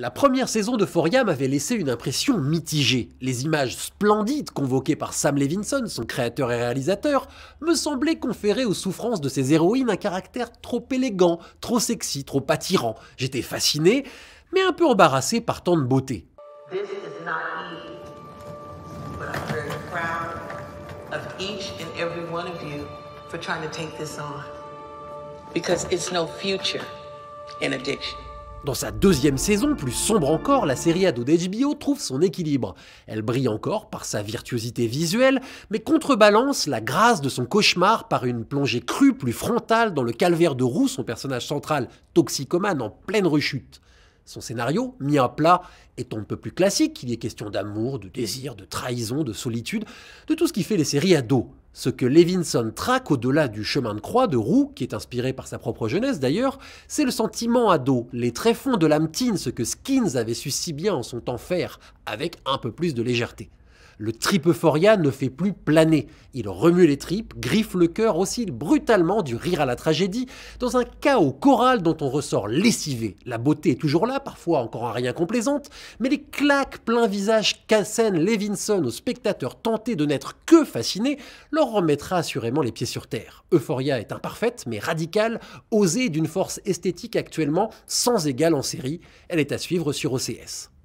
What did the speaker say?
La première saison de Foria m'avait laissé une impression mitigée. Les images splendides convoquées par Sam Levinson, son créateur et réalisateur, me semblaient conférer aux souffrances de ses héroïnes un caractère trop élégant, trop sexy, trop attirant. J'étais fasciné, mais un peu embarrassé par tant de beauté. Dans sa deuxième saison, plus sombre encore, la série ado d'HBO trouve son équilibre. Elle brille encore par sa virtuosité visuelle, mais contrebalance la grâce de son cauchemar par une plongée crue plus frontale dans le calvaire de Roux, son personnage central, toxicomane en pleine rechute. Son scénario, mis à plat, est un peu plus classique, il y est question d'amour, de désir, de trahison, de solitude, de tout ce qui fait les séries ados. Ce que Levinson traque au-delà du chemin de croix de Roux, qui est inspiré par sa propre jeunesse d'ailleurs, c'est le sentiment ado, les tréfonds de l'âme ce que Skins avait su si bien en son temps faire, avec un peu plus de légèreté. Le euphoria ne fait plus planer. Il remue les tripes, griffe le cœur, oscille brutalement du rire à la tragédie, dans un chaos choral dont on ressort lessivé. La beauté est toujours là, parfois encore à rien complaisante, mais les claques plein visage qu'assène Levinson aux spectateurs tentés de n'être que fascinés leur remettra assurément les pieds sur terre. Euphoria est imparfaite, mais radicale, osée d'une force esthétique actuellement sans égale en série. Elle est à suivre sur OCS.